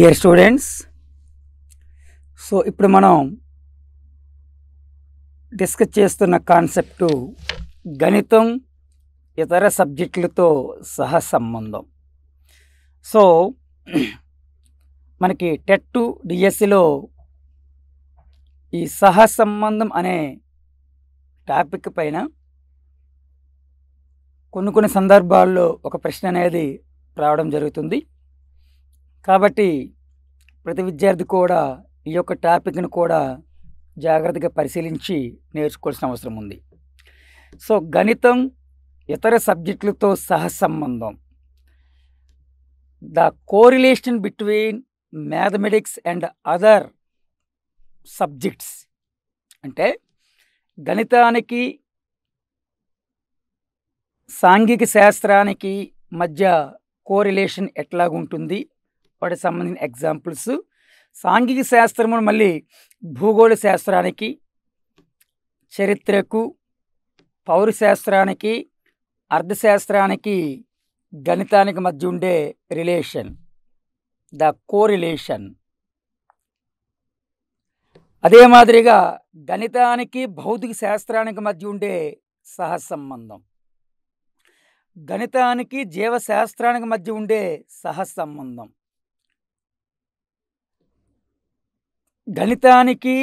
dear students so ఇప్పుడు మనం discuss చేస్తున్న కాన్సెప్టు గణితం ఇతర సబ్జెక్టులతో సహ సంబంధం సో మనకి టెట్టు డిఎస్సిలో e ఈ సహ సంబంధం అనే టాపిక్ పైన కొన్ని కొన్ని సందర్భాల్లో ఒక ప్రశ్న అనేది రావడం జరుగుతుంది కాబట్టి ప్రతి విద్యార్థి కూడా ఈ యొక్క టాపిక్ను కూడా జాగ్రత్తగా పరిశీలించి నేర్చుకోవాల్సిన అవసరం ఉంది సో గణితం ఇతర సబ్జెక్టులతో సహసంబంధం the correlation between mathematics and other subjects అంటే గణితానికి సాంఘిక శాస్త్రానికి మధ్య కోరిలేషన్ ఎట్లాగుంటుంది వాటికి సంబంధించిన ఎగ్జాంపుల్స్ సాంఘిక శాస్త్రము మళ్ళీ భూగోళ శాస్త్రానికి చరిత్రకు పౌరశాస్త్రానికి అర్థశాస్త్రానికి గణితానికి మధ్య ఉండే రిలేషన్ ద కోరిలేషన్ అదే మాదిరిగా గణితానికి భౌతిక శాస్త్రానికి మధ్య ఉండే సహసంబంధం గణితానికి జీవశాస్త్రానికి మధ్య ఉండే సహసంబంధం గణితానికి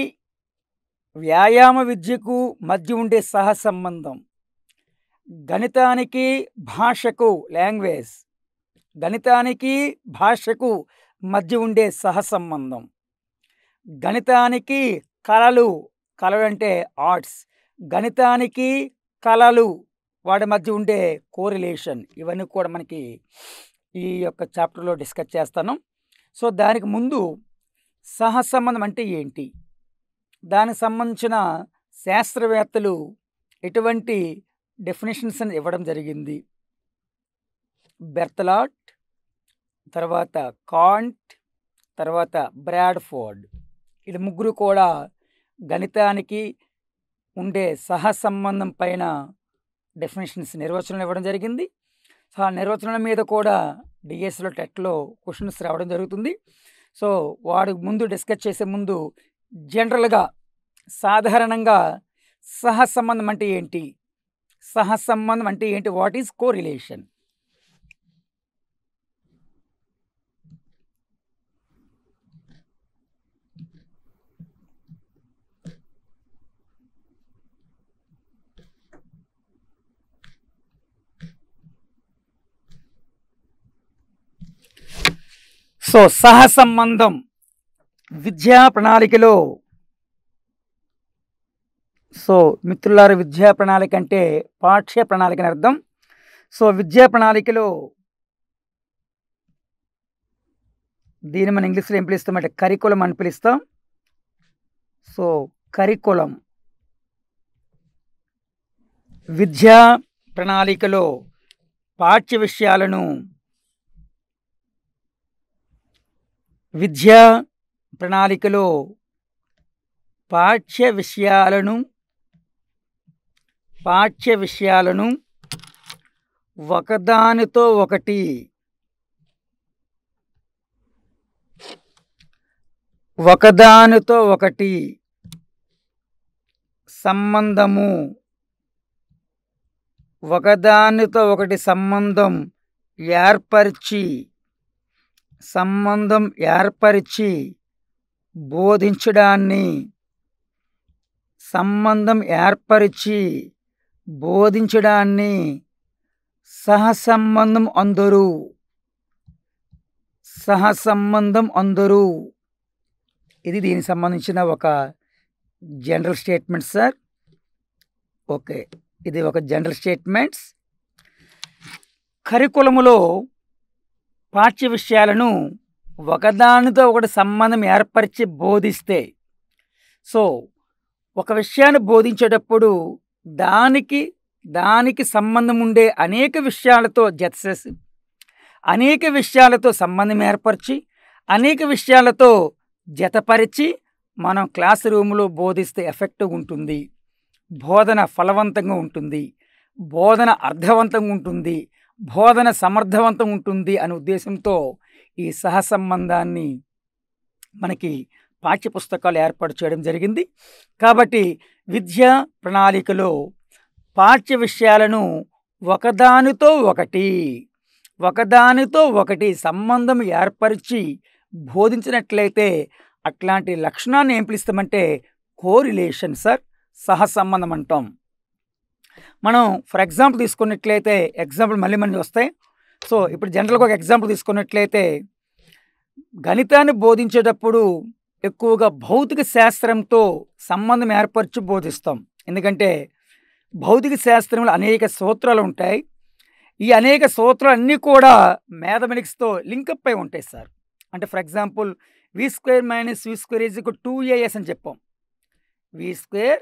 వ్యాయామ విద్యకు మధ్య ఉండే సహసంబంధం గణితానికి భాషకు లాంగ్వేజ్ గణితానికి భాషకు మధ్య ఉండే సహసంబంధం గణితానికి కళలు కళలు అంటే ఆర్ట్స్ గణితానికి కళలు వాటి మధ్య ఉండే కోరిలేషన్ ఇవన్నీ కూడా మనకి ఈ యొక్క చాప్టర్లో డిస్కస్ చేస్తాను సో దానికి ముందు సహసంబంధం అంటే ఏంటి దానికి సంబంధించిన శాస్త్రవేత్తలు ఎటువంటి డెఫినేషన్స్ అని ఇవ్వడం జరిగింది బెర్తలాట్ తర్వాత కాంట్ తర్వాత బ్రాడ్ఫోర్డ్ ఇది ముగ్గురు కూడా గణితానికి ఉండే సహసంబంధం పైన డెఫినేషన్స్ నిర్వచనం ఇవ్వడం జరిగింది ఆ నిర్వచనం మీద కూడా డిఎస్లో టెట్లో క్వశ్చన్స్ రావడం జరుగుతుంది సో వాడు ముందు డిస్కస్ చేసే ముందు జనరల్గా సాధారణంగా సహసంబంధం అంటే ఏంటి సహసంబంధం అంటే ఏంటి వాట్ ఈజ్ కోరిలేషన్ సో సహసంబంధం విద్యా ప్రణాళికలో సో మిత్రులారు విద్యా ప్రణాళిక అంటే పాఠ్య ప్రణాళిక అని అర్థం సో విద్యా ప్రణాళికలో దీన్ని మనం ఇంగ్లీష్లో ఏం అంటే కరికులం అని పిలుస్తాం సో కరికులం విద్యా ప్రణాళికలో పాఠ్య విషయాలను విద్యా ప్రణాళికలో పాఠ్య విషయాలను పాఠ్య విషయాలను ఒకదానితో ఒకటి ఒకదానితో ఒకటి సంబంధము ఒకదానితో ఒకటి సంబంధం ఏర్పరిచి సంబంధం ఏర్పరిచి బోధించడాన్ని సంబంధం ఏర్పరిచి బోధించడాన్ని సహసంబంధం అందరు సహసంబంధం అందరు ఇది దీనికి సంబంధించిన ఒక జనరల్ స్టేట్మెంట్ సార్ ఓకే ఇది ఒక జనరల్ స్టేట్మెంట్స్ కరికులములో పాఠ్య విషయాలను ఒకదానితో ఒకటి సంబంధం ఏర్పరిచి బోధిస్తే సో ఒక విషయాన్ని బోధించేటప్పుడు దానికి దానికి సంబంధం ఉండే అనేక విషయాలతో జతసేసి అనేక విషయాలతో సంబంధం ఏర్పరిచి అనేక విషయాలతో జతపరిచి మనం క్లాస్ రూమ్లో బోధిస్తే ఎఫెక్టివ్ ఉంటుంది బోధన ఫలవంతంగా ఉంటుంది బోధన అర్థవంతంగా ఉంటుంది బోధన సమర్థవంతం ఉంటుంది అనే ఉద్దేశంతో ఈ సహసంబంధాన్ని మనకి పాఠ్యపుస్తకాలు ఏర్పాటు చేయడం జరిగింది కాబట్టి విద్యా ప్రణాళికలో పాఠ్య విషయాలను ఒకదానితో ఒకటి ఒకదానితో ఒకటి సంబంధం ఏర్పరిచి బోధించినట్లయితే అట్లాంటి లక్షణాన్ని ఏం పిలుస్తామంటే కోరిలేషన్ సార్ సహసంబంధం అంటాం మనం ఫర్ ఎగ్జాంపుల్ తీసుకున్నట్లయితే ఎగ్జాంపుల్ మళ్ళీ మళ్ళీ వస్తాయి సో ఇప్పుడు జనరల్గా ఒక ఎగ్జాంపుల్ తీసుకున్నట్లయితే గణితాన్ని బోధించేటప్పుడు ఎక్కువగా భౌతిక శాస్త్రంతో సంబంధం ఏర్పరచి బోధిస్తాం ఎందుకంటే భౌతిక శాస్త్రంలో అనేక సూత్రాలు ఉంటాయి ఈ అనేక సూత్రాలు అన్నీ కూడా మ్యాథమెటిక్స్తో లింకప్ అయి ఉంటాయి సార్ అంటే for example V square minus V square is two AS అని చెప్పాం V square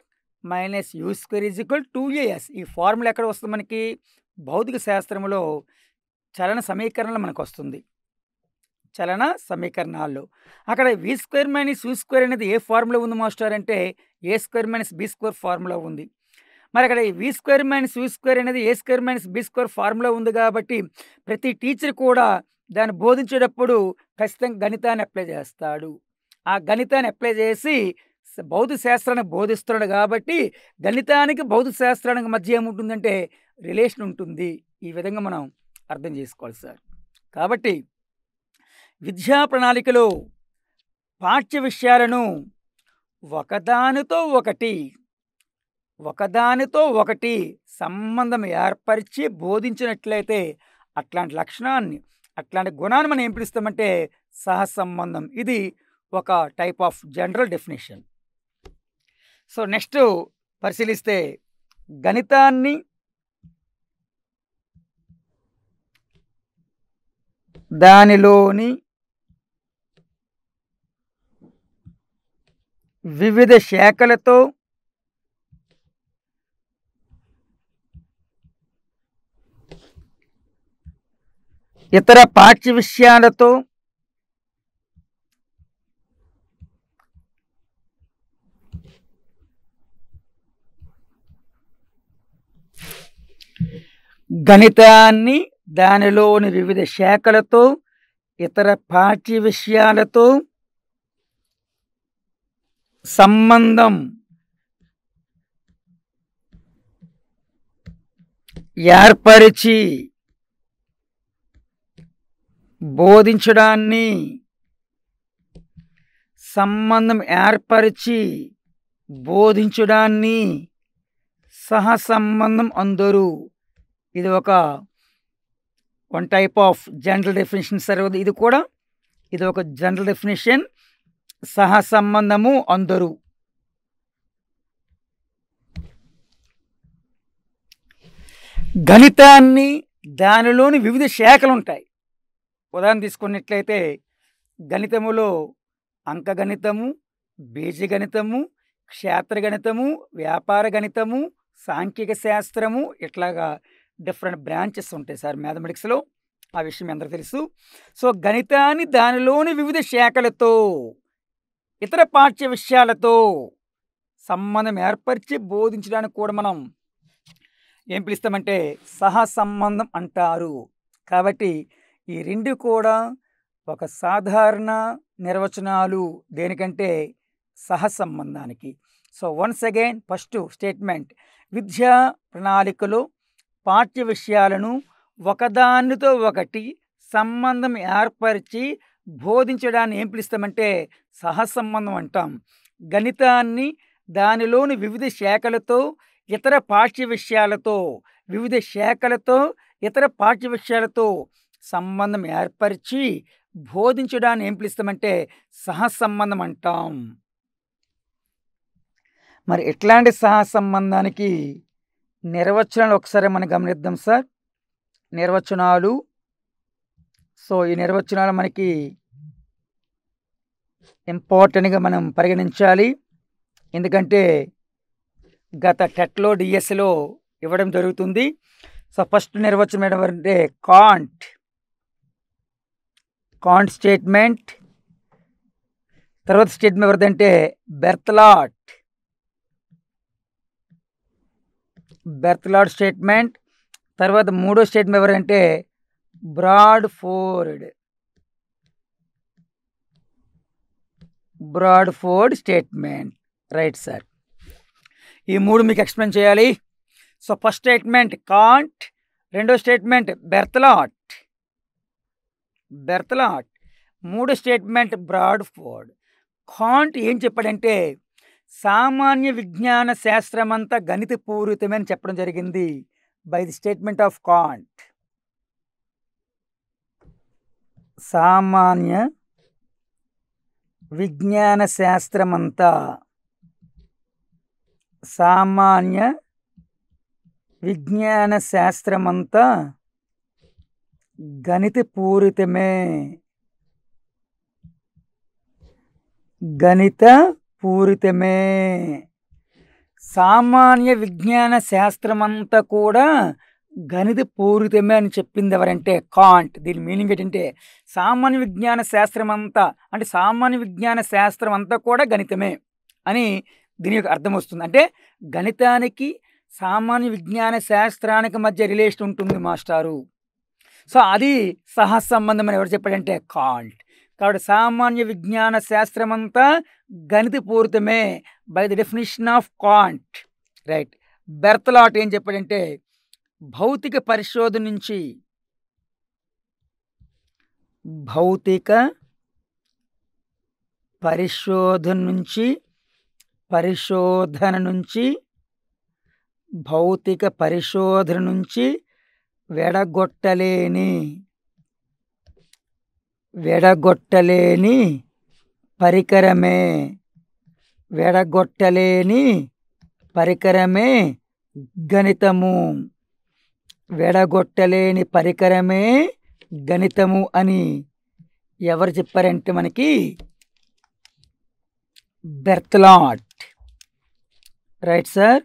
minus U square is equal to AS ఈ ఫార్ములా ఎక్కడ వస్తుంది మనకి భౌతిక శాస్త్రంలో చలన సమీకరణలు మనకు వస్తుంది చలన సమీకరణాలు అక్కడ V square minus U square అనేది ఏ ఫార్ములా ఉంది మాస్టర్ అంటే A square minus B square formula ఉంది మరి అక్కడ V square minus U square అనేది A square minus B square formula ఉంది కాబట్టి ప్రతి టీచర్ కూడా దాన్ని బోధించేటప్పుడు ఖచ్చితంగా గణితాన్ని అప్లై చేస్తాడు ఆ గణితాన్ని అప్లై చేసి బౌద్ధ శాస్త్రాన్ని బోధిస్తున్నాడు కాబట్టి గణితానికి బౌద్ధ శాస్త్రానికి మధ్య ఏముంటుందంటే రిలేషన్ ఉంటుంది ఈ విధంగా మనం అర్థం చేసుకోవాలి సార్ కాబట్టి విద్యా ప్రణాళికలో పాఠ్య విషయాలను ఒకదానితో ఒకటి ఒకదానితో ఒకటి సంబంధం ఏర్పరిచి బోధించినట్లయితే అట్లాంటి లక్షణాన్ని అట్లాంటి గుణాన్ని మనం ఏం పిలుస్తామంటే సహసంబంధం ఇది ఒక type of general definition so next పరిశీలిస్తే గణితాన్ని దానిలోని వివిధ శాఖలతో ఇతర పాఠ్య విషయాలతో గణితాన్ని దానిలోని వివిధ శాఖలతో ఇతర పాఠ్య విషయాలతో సంబంధం ఏర్పరిచి బోధించడాన్ని సంబంధం ఏర్పరిచి బోధించడాన్ని సహసంబంధం అందరూ ఇది ఒక one type of general definition సరే ఇది కూడా ఇది ఒక జనరల్ డెఫినేషన్ సహసంబంధము అందరూ గణితాన్ని దానిలోని వివిధ శాఖలు ఉంటాయి ఉదాహరణ తీసుకున్నట్లయితే గణితములో అంకగణితము బీజగణితము క్షేత్రగణితము వ్యాపార గణితము సాంఖ్యిక శాస్త్రము ఇట్లాగా డిఫరెంట్ బ్రాంచెస్ ఉంటాయి సార్ మ్యాథమెటిక్స్లో ఆ విషయం అందరూ తెలుసు సో గణితాన్ని దానిలోని వివిధ శాఖలతో ఇతర పాఠ్య విషయాలతో సంబంధం ఏర్పరిచి బోధించడానికి కూడా మనం ఏం పిలుస్తామంటే సహసంబంధం అంటారు కాబట్టి ఈ రెండు కూడా ఒక సాధారణ నిర్వచనాలు దేనికంటే సహసంబంధానికి so once again first statement విద్యా ప్రణాళికలో పాఠ్య విషయాలను ఒకదానితో ఒకటి సంబంధం ఏర్పరిచి బోధించడాన్ని ఏం పిలుస్తామంటే సహసంబంధం అంటాం గణితాన్ని దానిలోని వివిధ శాఖలతో ఇతర పాఠ్య విషయాలతో వివిధ శాఖలతో ఇతర పాఠ్య విషయాలతో సంబంధం ఏర్పరిచి బోధించడాన్ని ఏం పిలుస్తామంటే సహసంబంధం అంటాం మరి ఎట్లాంటి సహసంబంధానికి నిర్వచనాలు ఒకసారి మనం గమనిద్దాం సార్ నిర్వచనాలు సో ఈ నిర్వచనాలు మనకి ఇంపార్టెంట్గా మనం పరిగణించాలి ఎందుకంటే గత టెట్లో డిఎస్లో ఇవ్వడం జరుగుతుంది సో ఫస్ట్ నిర్వచనం ఏంటంటే కాంట్ కాంట్ స్టేట్మెంట్ తర్వాత స్టేట్మెంట్ ఎవరిదంటే బెర్త్లాట్ బెర్త్లాడ్ స్టేట్మెంట్ తర్వాత మూడో స్టేట్మెంట్ ఎవరంటే Bradford Bradford statement right sir ఈ మూడు మీకు ఎక్స్ప్లెయిన్ చేయాలి సో ఫస్ట్ స్టేట్మెంట్ కాంట్ రెండో స్టేట్మెంట్ బెర్త్లాట్ బెర్త్లాట్ మూడో స్టేట్మెంట్ బ్రాడ్ ఫోర్డ్ కాంట్ ఏం చెప్పాడంటే సామాన్య విజ్ఞాన శాస్త్రమంతా పూరితమని చెప్పడం జరిగింది by the statement of Kant సామాన్య విజ్ఞాన శాస్త్రమంతా సామాన్య విజ్ఞాన శాస్త్రమంతా పూరితమే గణిత పూరితమే సామాన్య విజ్ఞాన శాస్త్రమంతా కూడా గణిత పూరితమే అని చెప్పింది ఎవరంటే కాంట్ దీని మీనింగ్ ఏంటంటే సామాన్య విజ్ఞాన శాస్త్రం అంతా అంటే సామాన్య విజ్ఞాన శాస్త్రం అంతా కూడా గణితమే అని దీని యొక్క అర్థం వస్తుంది అంటే గణితానికి సామాన్య విజ్ఞాన శాస్త్రానికి మధ్య రిలేషన్ ఉంటుంది మాస్టారు సో అది సహసంబంధం అని ఎవరు చెప్పాడంటే కాంట్ కాబట్టి సామాన్య విజ్ఞాన శాస్త్రం అంతా గణితపూరితమే by the definition of Kant right Berthelot ఏం చెప్పాడంటే భౌతిక పరిశోధన నుంచి భౌతిక పరిశోధన నుంచి పరిశోధన నుంచి భౌతిక పరిశోధన నుంచి వెడగొట్టలేని వెడగొట్టలేని పరికరమే వెడగొట్టలేని పరికరమే గణితము వెడగొట్టలేని పరికరమే గణితము అని ఎవరు చెప్పారంటే మనకి బెర్త్లాట్ రైట్ సార్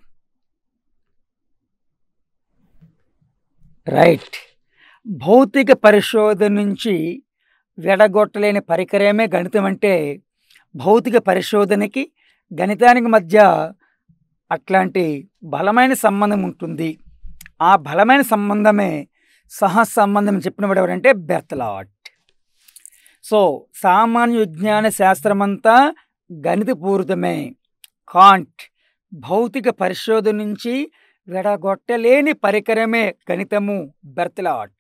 రైట్ భౌతిక పరిశోధన నుంచి విడగొట్టలేని పరికరమే గణితం అంటే భౌతిక పరిశోధనకి గణితానికి మధ్య అట్లాంటి బలమైన సంబంధం ఉంటుంది ఆ బలమైన సంబంధమే సహసంబంధం చెప్పినప్పుడు ఎవరంటే బెర్తలాట్ సో సామాన్య విజ్ఞాన శాస్త్రమంతా గణితపూరితమే కాంట్ భౌతిక పరిశోధన నుంచి విడగొట్టలేని పరికరమే గణితము బెర్తలాట్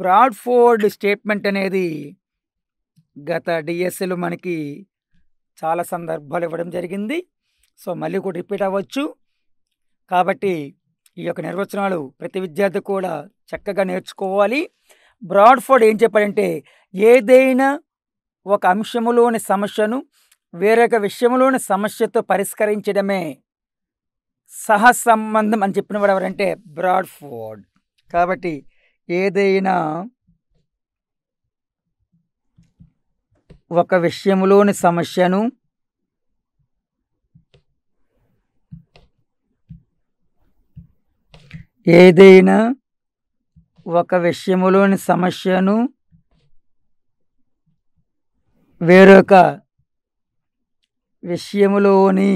బ్రాడ్ఫోర్డ్ స్టేట్మెంట్ అనేది గత డిఎస్ఎల్ మనకి చాలా సందర్భాలు ఇవ్వడం జరిగింది సో మళ్ళీ కూడా రిపీట్ అవ్వచ్చు కాబట్టి ఈ యొక్క నిర్వచనాలు ప్రతి విద్యార్థి కూడా చక్కగా నేర్చుకోవాలి బ్రాడ్ఫోర్డ్ ఏం చెప్పాడంటే ఏదైనా ఒక అంశములోని సమస్యను వేరొక విషయంలోని సమస్యతో పరిష్కరించడమే సహసంబంధం అని చెప్పిన వాడు ఎవరంటే బ్రాడ్ఫోర్డ్ కాబట్టి ఏదైనా ఒక విషయంలోని సమస్యను ఏదైనా ఒక విషయములోని సమస్యను వేరొక విషయములోని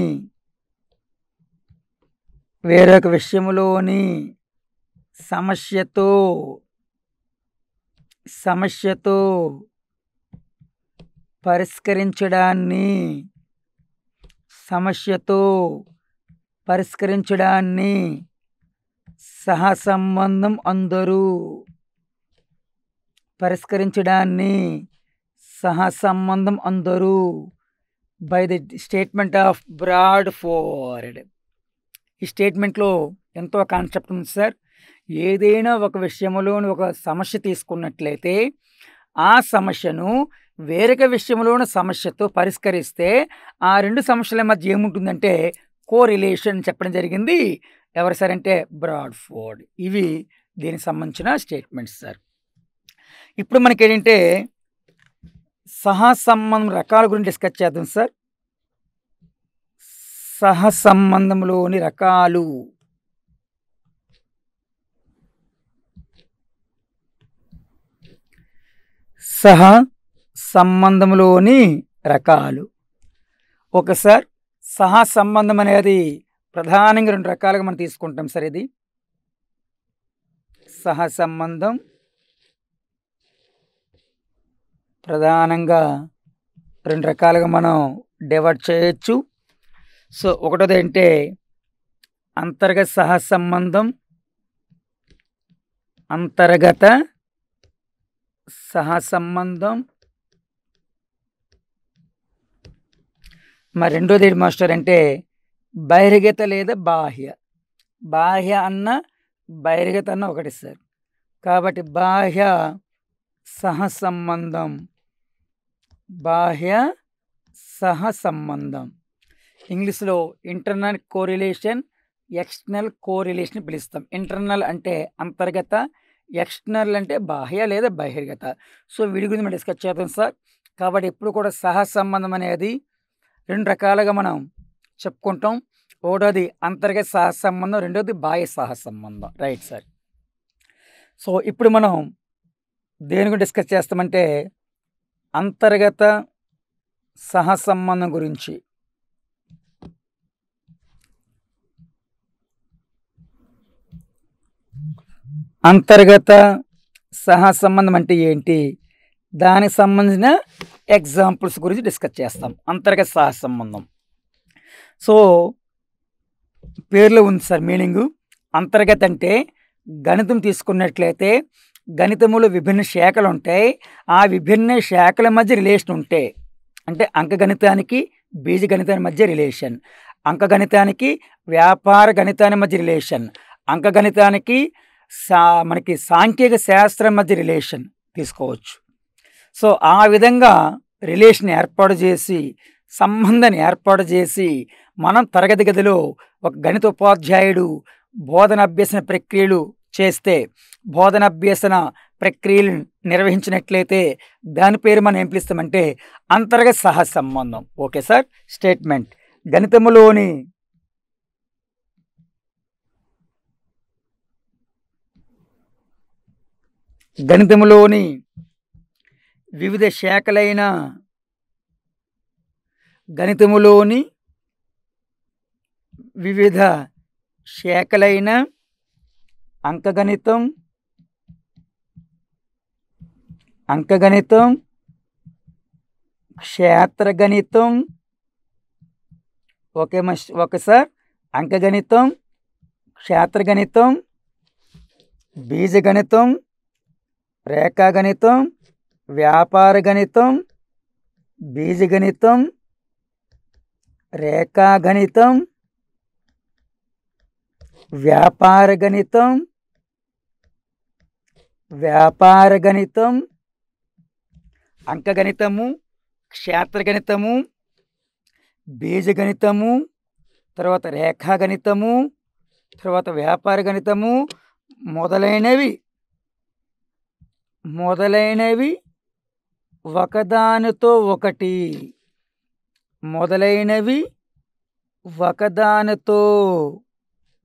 వేరొక విషయములోని సమస్యతో సమస్యతో పరిష్కరించడాన్ని సమస్యతో పరిష్కరించడాన్ని సహసంబంధం అందరూ పరిష్కరించడాన్ని సహసంబంధం అందరూ by the statement of Bradford ఈ స్టేట్మెంట్లో ఎంతో కాన్సెప్ట్ ఉంది సార్ ఏదైనా ఒక విషయంలోని ఒక సమస్య తీసుకున్నట్లయితే ఆ సమస్యను వేరొక విషయంలోని సమస్యతో పరిష్కరిస్తే ఆ రెండు సమస్యల మధ్య ఏముంటుందంటే కో రిలేషన్ చెప్పడం జరిగింది ఎవరు సార్ అంటే బ్రాడ్ఫోర్డ్ ఇవి దీనికి సంబంధించిన స్టేట్మెంట్స్ సార్ ఇప్పుడు మనకి ఏంటంటే సహసంబంధం రకాల గురించి డిస్కస్ చేద్దాం సార్ సహసంబంధంలోని రకాలు సహ సంబంధంలోని రకాలు ఒకసారి సహసంబంధం అనేది ప్రధానంగా రెండు రకాలుగా మనం తీసుకుంటాం సార్ ఇది సహసంబంధం ప్రధానంగా రెండు రకాలుగా మనం డివైడ్ చేయొచ్చు సో ఒకటోది ఏంటంటే అంతర్గత సహసంబంధం అంతర్గత సహసంబంధం మరి రెండోది మాస్టర్ అంటే బహిర్గత లేదా బాహ్య బాహ్య అన్న బహిర్గత అన్న ఒకటి సార్ కాబట్టి బాహ్య సహసంబంధం బాహ్య సహసంబంధం ఇంగ్లీష్లో ఇంటర్నల్ కోరిలేషన్ ఎక్స్టర్నల్ కోరిలేషన్ పిలుస్తాం ఇంటర్నల్ అంటే అంతర్గత ఎక్స్టర్నల్ అంటే బాహ్య లేదా బహిర్గత సో విడి గురించి మనం డిస్కస్ చేద్దాం సార్ కాబట్టి ఎప్పుడు కూడా సహసంబంధం అనేది రెండు రకాలుగా మనం చెప్పుకుంటాం ఒకటోది అంతర్గత సాహస సంబంధం రెండోది బాహ్య సాహస సంబంధం రైట్ సార్ సో ఇప్పుడు మనం దేని గురించి డిస్కస్ చేస్తామంటే అంతర్గత సహసంబంధం గురించి అంతర్గత సహసంబంధం అంటే ఏంటి దానికి సంబంధించిన ఎగ్జాంపుల్స్ గురించి డిస్కస్ చేస్తాం అంతర్గత సహజ సంబంధం సో పేర్లో ఉంది సార్ మీనింగు అంతర్గత అంటే గణితం తీసుకున్నట్లయితే గణితములో విభిన్న శాఖలు ఉంటాయి ఆ విభిన్న శాఖల మధ్య రిలేషన్ ఉంటాయి అంటే అంకగణితానికి బీజగణితానికి మధ్య రిలేషన్ అంకగణితానికి వ్యాపార గణితాన్ని మధ్య రిలేషన్ అంకగణితానికి సా మనకి సాంకేతిక శాస్త్రం మధ్య రిలేషన్ తీసుకోవచ్చు సో ఆ విధంగా రిలేషన్ ఏర్పాటు చేసి సంబంధాన్ని ఏర్పాటు చేసి మనం తరగతి గదిలో ఒక గణిత ఉపాధ్యాయుడు బోధన అభ్యసన ప్రక్రియలు చేస్తే బోధన అభ్యసన ప్రక్రియలు నిర్వహించినట్లయితే దాని పేరు మనం ఏం పిలుస్తామంటే అంతర్గత సహజ సంబంధం ఓకే సార్ స్టేట్మెంట్ గణితములోని గణితములోని వివిధ శాఖలైన గణితములోని వివిధ శాఖలైన అంకగణితం అంకగణితం క్షేత్రగణితం ఓకే మ ఒకసారి అంకగణితం క్షేత్రగణితం బీజగణితం రేఖాగణితం వ్యాపార గణితం బీజగణితం రేఖాగణితం వ్యాపార గణితం వ్యాపార గణితం అంకగణితము క్షేత్రగణితము బీజగణితము తర్వాత రేఖాగణితము తర్వాత వ్యాపార గణితము మొదలైనవి మొదలైనవి ఒకదానితో ఒకటి మొదలైనవి ఒకదానితో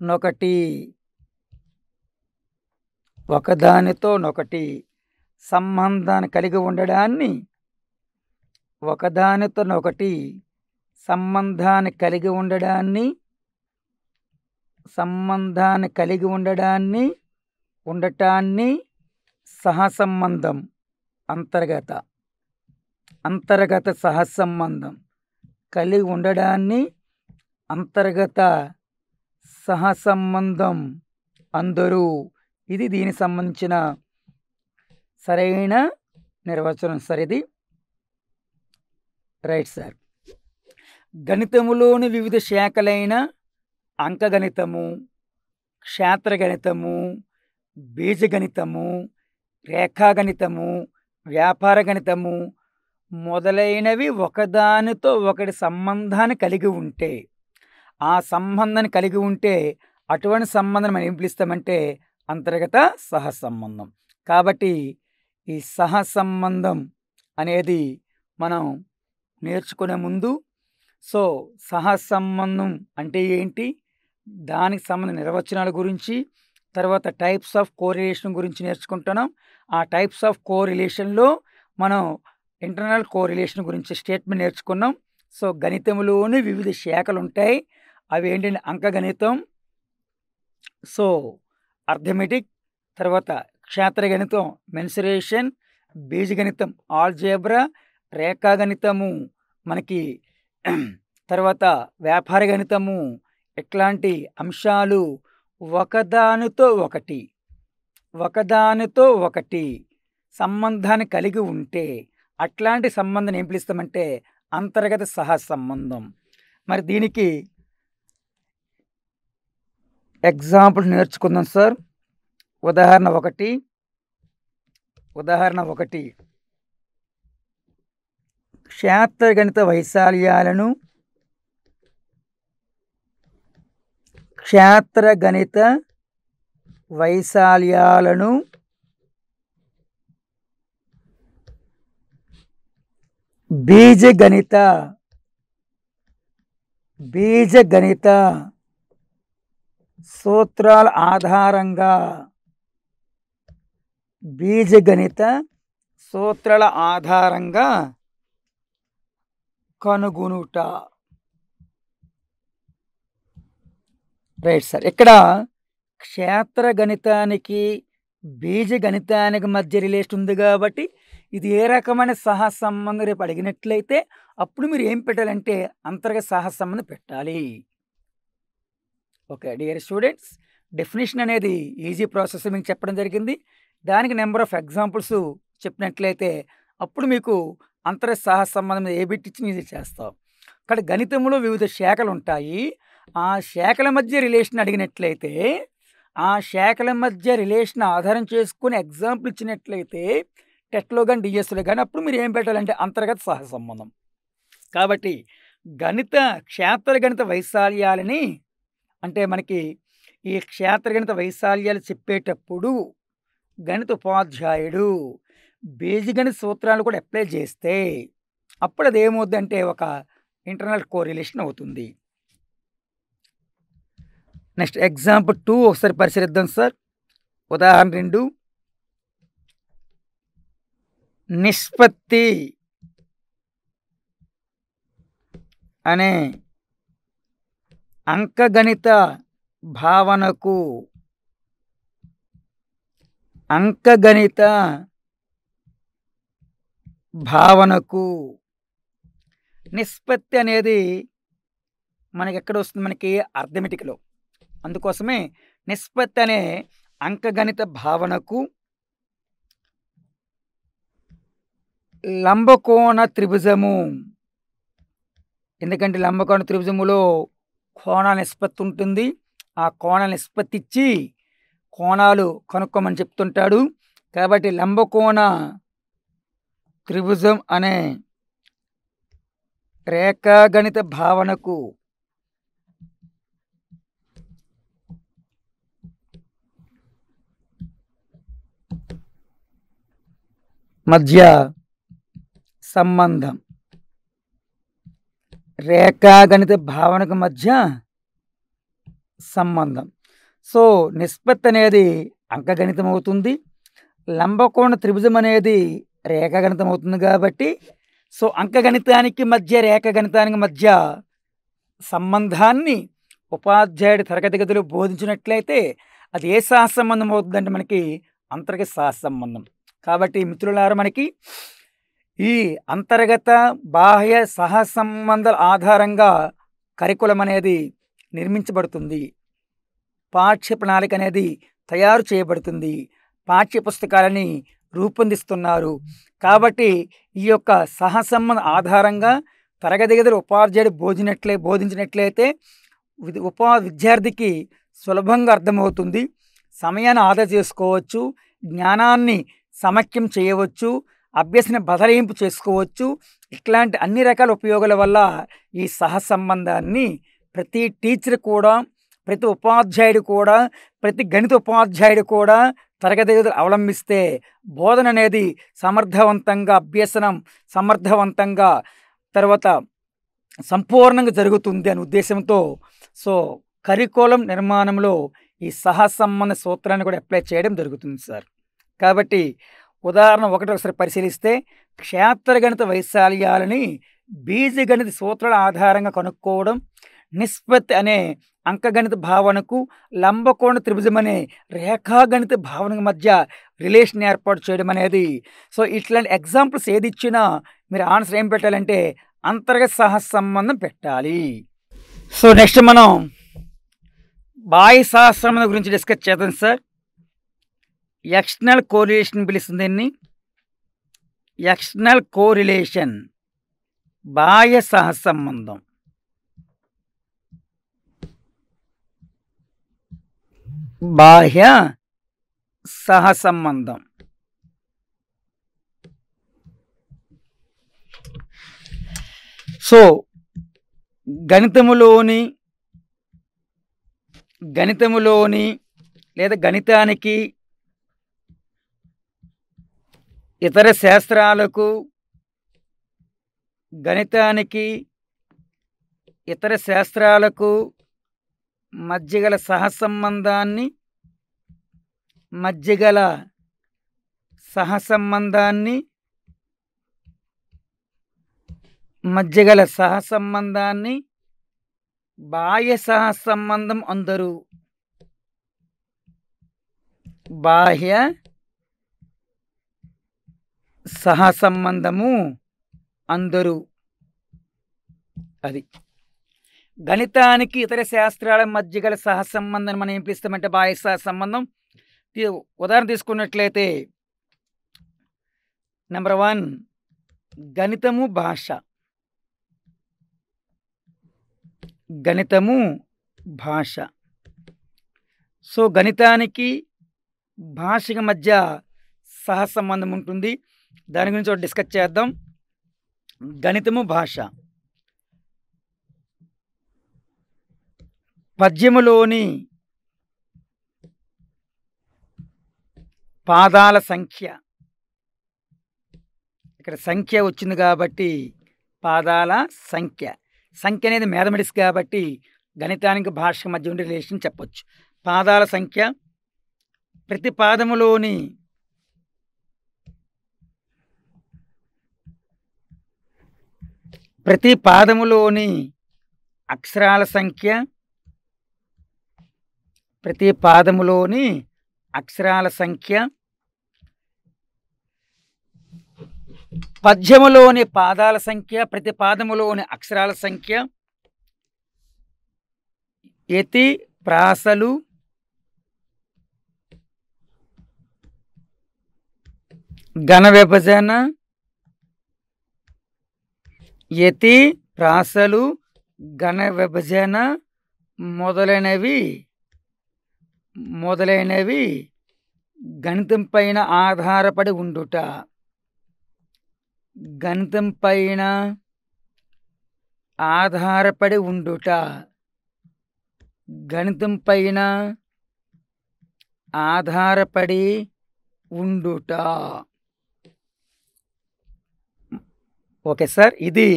నొకటి ఒకదానితో నొకటి సంబంధాన్ని కలిగి ఉండడాన్ని ఒకదానితోనొకటి సంబంధాన్ని కలిగి ఉండడాన్ని సంబంధాన్ని కలిగి ఉండడాన్ని ఉండటాన్ని సహసంబంధం అంతర్గత అంతర్గత సహసంబంధం కలిగి ఉండడాన్ని అంతర్గత సహసంబంధం అందరూ ఇది దీనికి సంబంధించిన సరైన నిర్వచనం సార్ ఇది రైట్ సార్ గణితములోని వివిధ శాఖలైన అంకగణితము క్షేత్రగణితము బీజగణితము రేఖాగణితము వ్యాపార గణితము మొదలైనవి ఒకదానితో ఒకటి సంబంధాన్ని కలిగి ఉంటే ఆ సంబంధాన్ని కలిగి ఉంటే అటువంటి సంబంధం మనం ఏం పిలుస్తామంటే అంతర్గత సహసంబంధం కాబట్టి ఈ సహసంబంధం అనేది మనం నేర్చుకునే ముందు సో సహసంబంధం అంటే ఏంటి దానికి సంబంధ నిర్వచనాల గురించి తర్వాత టైప్స్ ఆఫ్ కోరిలేషన్ గురించి నేర్చుకుంటున్నాం ఆ టైప్స్ ఆఫ్ కోరిలేషన్లో మనం ఇంటర్నల్ కోరిలేషన్ గురించి స్టేట్మెంట్ నేర్చుకున్నాం సో గణితంలోని వివిధ శాఖలు ఉంటాయి అవి ఏంటంటే అంకగణితం సో అర్థమెటిక్ తర్వాత క్షేత్ర గణితం మెన్సరేషన్ బీజగణితం ఆల్జేబ్రా రేఖాగణితము మనకి తర్వాత వ్యాపార గణితము ఇట్లాంటి అంశాలు ఒకదానితో ఒకటి ఒకదానితో ఒకటి సంబంధాన్ని కలిగి ఉంటే అట్లాంటి సంబంధం ఏం పిలుస్తామంటే అంతర్గత సహ సంబంధం మరి దీనికి ఎగ్జాంపుల్ నేర్చుకుందాం సార్ ఉదాహరణ ఒకటి ఉదాహరణ ఒకటి క్షేత్రగణిత వైశాల్యాలను క్షేత్రగణిత వైశాల్యాలను బీజ గణిత బీజ గణిత సూత్రాల ఆధారంగా బీజ గణిత సూత్రాల ఆధారంగా కనుగొనుట రైట్ సార్ ఇక్కడ క్షేత్ర గణితానికి బీజ గణితానికి మధ్య రిలేషన్ ఉంది కాబట్టి ఇది ఏ రకమైన సాహస సంబంధం రేపు అడిగినట్లయితే అప్పుడు మీరు ఏం పెట్టాలంటే అంతర్గత సాహస సంబంధం పెట్టాలి ఓకే డియర్ స్టూడెంట్స్ డెఫినేషన్ అనేది ఈజీ ప్రాసెస్ మీకు చెప్పడం జరిగింది దానికి నెంబర్ ఆఫ్ ఎగ్జాంపుల్స్ చెప్పినట్లయితే అప్పుడు మీకు అంతర్గత సాహస సంబంధం ఏ ఏబిటిచ్చి మీద చేస్తాం ఇక్కడ గణితంలో వివిధ శాఖలు ఉంటాయి ఆ శాఖల మధ్య రిలేషన్ అడిగినట్లయితే ఆ శాఖల మధ్య రిలేషన్ ఆధారం చేసుకుని ఎగ్జాంపుల్ ఇచ్చినట్లయితే టెట్లో కానీ డిఎస్లో కానీ అప్పుడు మీరు ఏం పెట్టాలంటే అంతర్గత సహజ సంబంధం కాబట్టి గణిత క్షేత్రగణిత వైశాల్యాలని అంటే మనకి ఈ క్షేత్రగణిత వైశాల్యాలు చెప్పేటప్పుడు గణిత ఉపాధ్యాయుడు బీజగణిత సూత్రాలు కూడా అప్లై చేస్తే అప్పుడు అది అంటే ఒక ఇంటర్నల్ కోరిలేషన్ అవుతుంది నెక్స్ట్ ఎగ్జాంపుల్ టూ ఒకసారి పరిశీలిద్దాం సార్ ఉదాహరణ రెండు నిష్పత్తి అనే అంకగణిత భావనకు అంకగణిత భావనకు నిష్పత్తి అనేది మనకి ఎక్కడ వస్తుంది మనకి అర్థమెటిక్లో అందుకోసమే నిష్పత్తి అనే అంకగణిత భావనకు లంబకోణ త్రిభుజము ఎందుకంటే లంబకోణ త్రిభుజములో కోణ నిష్పత్తి ఉంటుంది ఆ కోణ నిష్పత్తి ఇచ్చి కోణాలు కనుక్కోమని చెప్తుంటాడు కాబట్టి లంబకోణ త్రిభుజం అనే రేఖాగణిత భావనకు మధ్య సంబంధం రేఖాగణిత భావనకు మధ్య సంబంధం సో నిష్పత్తి అనేది అంకగణితం అవుతుంది లంబకోణ త్రిభుజం అనేది రేఖాగణితం అవుతుంది కాబట్టి సో అంకగణితానికి మధ్య రేఖాగణితానికి మధ్య సంబంధాన్ని ఉపాధ్యాయుడి తరగతి గదిలో బోధించినట్లయితే అది ఏ సహసంబంధం అవుతుందంటే మనకి అంతర్గత సహసంబంధం కాబట్టి మిత్రులారా మనకి ఈ అంతర్గత బాహ్య సహసంబంధాల ఆధారంగా కరికులం అనేది నిర్మించబడుతుంది పాఠ్య ప్రణాళిక అనేది తయారు చేయబడుతుంది పాఠ్యపుస్తకాలని రూపొందిస్తున్నారు కాబట్టి ఈ యొక్క సహసంబంధ ఆధారంగా తరగతి గదులు ఉపాధ్యాయుడు బోధినట్లే బోధించినట్లయితే ఉపా విద్యార్థికి సులభంగా అర్థమవుతుంది సమయాన్ని ఆదా చేసుకోవచ్చు జ్ఞానాన్ని సమక్యం చేయవచ్చు అభ్యసన బదలాయింపు చేసుకోవచ్చు ఇట్లాంటి అన్ని రకాల ఉపయోగాల వల్ల ఈ సహసంబంధాన్ని ప్రతి టీచర్ కూడా ప్రతి ఉపాధ్యాయుడు కూడా ప్రతి గణిత ఉపాధ్యాయుడు కూడా తరగతి గదులు అవలంబిస్తే బోధన అనేది సమర్థవంతంగా అభ్యసనం సమర్థవంతంగా తర్వాత సంపూర్ణంగా జరుగుతుంది అనే ఉద్దేశంతో సో కరికోలం నిర్మాణంలో ఈ సహసంబంధ సూత్రాన్ని కూడా అప్లై చేయడం జరుగుతుంది సార్ కాబట్టి ఉదాహరణ ఒకటి ఒకసారి పరిశీలిస్తే క్షేత్రగణిత వైశాల్యాలని బీజగణిత సూత్రాల ఆధారంగా కనుక్కోవడం నిష్పత్తి అనే అంకగణిత భావనకు లంబకోణ త్రిభుజం అనే రేఖాగణిత భావనకు మధ్య రిలేషన్ ఏర్పాటు చేయడం అనేది సో ఇట్లాంటి ఎగ్జాంపుల్స్ ఏది ఇచ్చినా మీరు ఆన్సర్ ఏం పెట్టాలంటే అంతర్గత సహసంబంధం పెట్టాలి సో నెక్స్ట్ మనం బాయి సహస్రం గురించి డిస్కస్ చేద్దాం సార్ ఎక్స్టర్నల్ కోరిలేషన్ పిలుస్తుంది దీన్ని ఎక్స్టర్నల్ కోరిలేషన్ బాహ్య సహసంబంధం బాహ్య సహసంబంధం సో గణితములోని గణితములోని లేదా గణితానికి ఇతర శాస్త్రాలకు గణితానికి ఇతర శాస్త్రాలకు మధ్యగల సహసంబంధాన్ని మధ్యగల సహసంబంధాన్ని మధ్యగల సహసంబంధాన్ని బాహ్య సహసంబంధం అందరు బాహ్య సహసంబంధము అందరూ అది గణితానికి ఇతర శాస్త్రాల మధ్య గల సహసంబంధం మనం ఏం పిలుస్తామంటే బాహ్య సహసంబంధం ఉదాహరణ తీసుకున్నట్లయితే నెంబర్ వన్ గణితము భాష గణితము భాష సో గణితానికి భాషకి మధ్య సహసంబంధం ఉంటుంది దాని గురించి ఒకటి డిస్కస్ చేద్దాం గణితము భాష పద్యములోని పాదాల సంఖ్య ఇక్కడ సంఖ్య వచ్చింది కాబట్టి పాదాల సంఖ్య సంఖ్య అనేది మ్యాథమెటిక్స్ కాబట్టి గణితానికి భాష మధ్య ఉండే రిలేషన్ చెప్పొచ్చు పాదాల సంఖ్య ప్రతి పాదములోని ప్రతి పాదములోని అక్షరాల సంఖ్య ప్రతి పాదములోని అక్షరాల సంఖ్య పద్యములోని పాదాల సంఖ్య ప్రతి పాదములోని అక్షరాల సంఖ్య ఎతి ప్రాసలు ఘన విభజన యతి ప్రాసలు ఘన విభజన మొదలైనవి మొదలైనవి గణితం పైన ఆధారపడి ఉండుట గణితం పైన ఆధారపడి ఉండుట గణితం పైన ఆధారపడి ఉండుట ఓకే సార్ ఇది